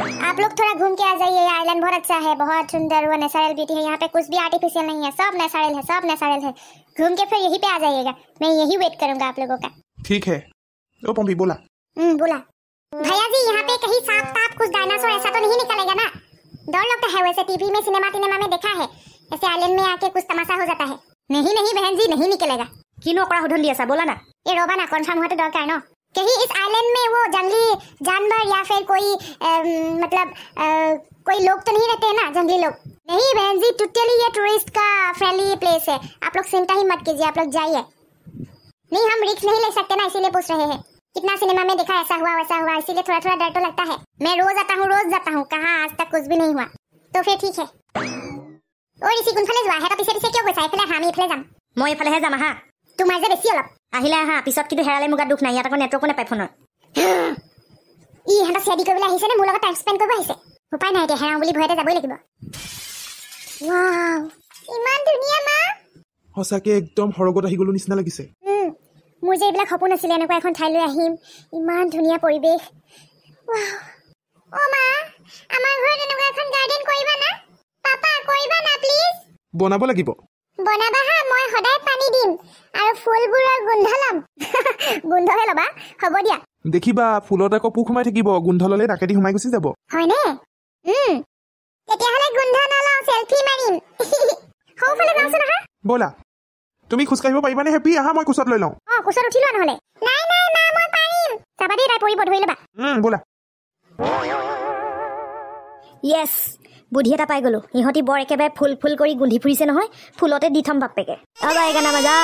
आप लोग थोड़ा घूम के आ जाइए ये आइलैंड बहुत अच्छा है बहुत सुंदर वो नेचुरल ब्यूटी है यहाँ पे कुछ भी आर्टिफिशियल नहीं है सब नेचुरल है सब नेचुरल है घूम के फिर यहीं पे आ जाइएगा मैं यही वेट करूंगा आप लोगों का ठीक है ओ पम्पी बोला हम्म बोला भैया जी यहाँ पे कहीं सांप ताप कुछ डायनासोर ऐसा तो नहीं निकलेगा ना डर लगता तो है वैसे टीवी में सिनेमा सिनेमा में देखा है ऐसे आइलैंड में आके कुछ तमाशा हो जाता है नहीं नहीं बहन जी नहीं निकलेगा किनो ओकरा हुधन लिया सा बोला ना ये रोबा ना कंफर्म हुआ तो डर का ना कहीं इस आइलैंड में वो जंगली जानवर या फिर कोई आ, मतलब आ, कोई लोग तो नहीं रहते हैं ना जंगली लोग नहीं बहन जी टोटली ये टूरिस्ट का फ्रेंडली प्लेस है आप लोग चिंता ही मत कीजिए आप लोग जाइए नहीं हम रिक्स नहीं ले सकते ना इसीलिए पूछ रहे हैं कितना सिनेमा में देखा ऐसा हुआ वैसा हुआ इसीलिए थोड़ा थोड़ा डर तो लगता है मैं रोज आता हूँ रोज जाता हूँ कहाँ आज तक कुछ भी नहीं हुआ तो फिर ठीक है और इसी गुण फले है तो पीछे पीछे क्यों घुसा है फिर हम इफले जाम मोए फले है जमा हाँ तुम आज बेसी अलग আহিলে আহা পিছত কিন্তু হেৰালে মোক দুখ নাই ইয়াত আকৌ নেটৱৰ্কো নাপায় ফোনৰ ই ইহঁতক চেডি কৰিবলৈ আহিছেনে মোৰ লগত টাইম স্পেণ্ড কৰিব আহিছে উপায় নাই এতিয়া হেৰাওঁ বুলি ভয়তে যাবই লাগিব ইমান ধুনীয়া মা সঁচাকৈ একদম সৰগত আহি গ'লো নিচিনা লাগিছে মোৰ যে এইবিলাক সপোন আছিলে এনেকুৱা এখন ঠাইলৈ আহিম ইমান ধুনীয়া পৰিৱেশ বনাব লাগিব বনাবা হা মই সদায় দিম আৰু ফুলবোৰৰ গোন্ধ ল'ম গোন্ধহে ল'বা হ'ব দিয়া দেখিবা ফুলত আকৌ পোক সোমাই থাকিব গোন্ধ ল'লে ডাকেদি সোমাই গুচি যাব হয়নে উম তেতিয়াহ'লে গোন্ধ নলওঁ চেল্ফি মাৰিম সৌফালে যাওঁচোন আহা ব'লা তুমি খোজকাঢ়িব পাৰিবানে হেপি আহা মই কোচত লৈ লওঁ অ কোচত উঠি লোৱা নহ'লে নাই নাই মা মই পাৰিম যাবা দেই তাই পৰিব ধৰি ল'বা উম ব'লা য়েছ বুদ্ধি এটা পাই গ'লো ইহঁতি বৰ একেবাৰে ফুল ফুল কৰি গুন্ধি ফুৰিছে নহয় ফুলতে দি থ'ম বাপেকে অঁ যা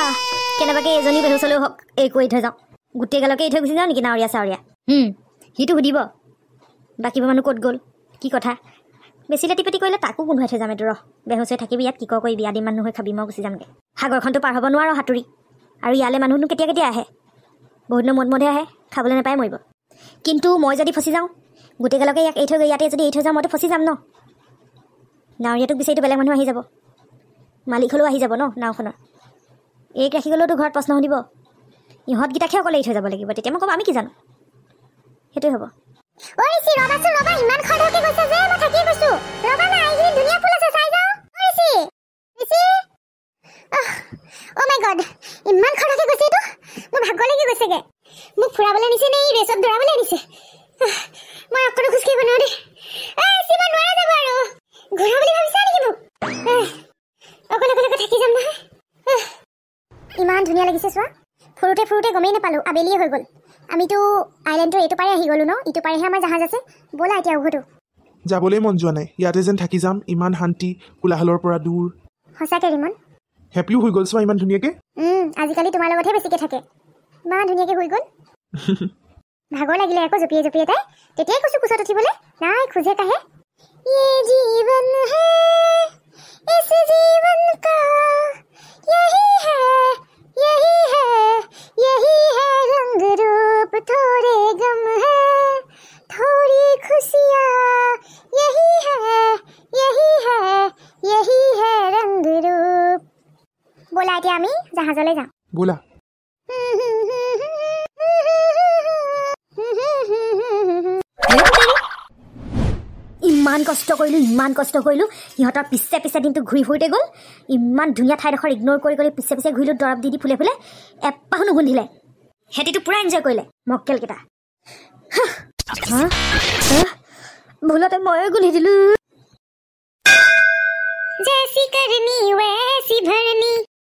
কেনেবাকৈ এজনী বেহু চলেও হওক এই কৰি থৈ যাওঁ গোটেইগালকে এই থৈ গুচি যাওঁ নেকি নাৱৰীয়া চাৱৰীয়া সিটো সুধিব বাকীবোৰ মানুহ ক'ত গ'ল কি কথা বেছি লেটি পাতি কৰিলে তাকো গোন্ধাই থৈ যাম এইটো ৰহ বেহু চৈ থাকিবি ইয়াত কিকৰ কৰিবি আদি মানুহ হৈ খাবি মই গুচি যামগৈ সাগৰখনটো পাৰ হ'ব নোৱাৰ সাঁতুৰি আৰু ইয়ালৈ মানুহনো কেতিয়া কেতিয়া আহে বহুত দিনৰ মদ মদে আহে খাবলৈ নাপায় মৰিব কিন্তু মই যদি ফচি যাওঁ গোটেইগালকে ইয়াক এই থৈ গৈ ইয়াতে যদি এই থৈ যাওঁ মইতো ফচি যাম ন নাৱৰীয়াটোক বিচাৰিতো বেলেগ মানুহ আহি যাব মালিক হ'লেও আহি যাব ন নাওখনৰ এইক ৰাখি গ'লেওতো ঘৰত প্ৰশ্ন সুধিব ইহঁতকেইটাকে অকলে এৰি থৈ যাব লাগিব তেতিয়া মই ক'ব আমি কি জানো সেইটোৱে হ'ব মোক ফুৰাবলৈ নিছে কি যাম নাহে ইমান ধুনীয়া লাগিছে চোৱা ফুৰোতে ফুৰোতে গমেই নাপালোঁ আবেলিয়ে হৈ গ'ল আমিতো আইলেণ্ডটো এইটো পাৰে আহি গ'লোঁ ন ইটো পাৰেহে আমাৰ জাহাজ আছে ব'লা এতিয়া উভতো যাবলৈ মন যোৱা নাই ইয়াতে যেন থাকি যাম ইমান শান্তি কোলাহলৰ পৰা দূৰ সঁচাকৈ ৰিমন হেপীও হৈ গ'ল চোৱা ইমান ধুনীয়াকৈ আজিকালি তোমাৰ লগতহে বেছিকৈ থাকে ইমান ধুনীয়াকৈ হৈ গ'ল ভাগৰ লাগিলে আকৌ জপিয়াই জপিয়াই তাই তেতিয়াই কৈছোঁ কোচত উঠিবলৈ নাই খোজে কাহে इस जीवन का यही है यही है यही है रंग रूप थोड़े गम है थोड़ी खुशियाँ यही है यही है यही है रंग रूप बोला क्या मी जहाँ चले जा बोला ইমান কষ্ট কৰিলোঁ ইমান কষ্ট কৰিলোঁ সিহঁতৰ পিছে পিছে দিনটো ঘূৰি ফুৰিতে গ'ল ইমান ধুনীয়া ঠাইডোখৰ ইগন'ৰ কৰি কৰি পিছে পিছে ঘূৰিলোঁ দৰৱ দি দি ফুলে ফুলে এপাহো নুগুন্ধিলে সিহঁতিটো পূৰা এনজয় কৰিলে মক্কেলকেইটা ভুলতে ময়ে গুন্ধি দিলোঁ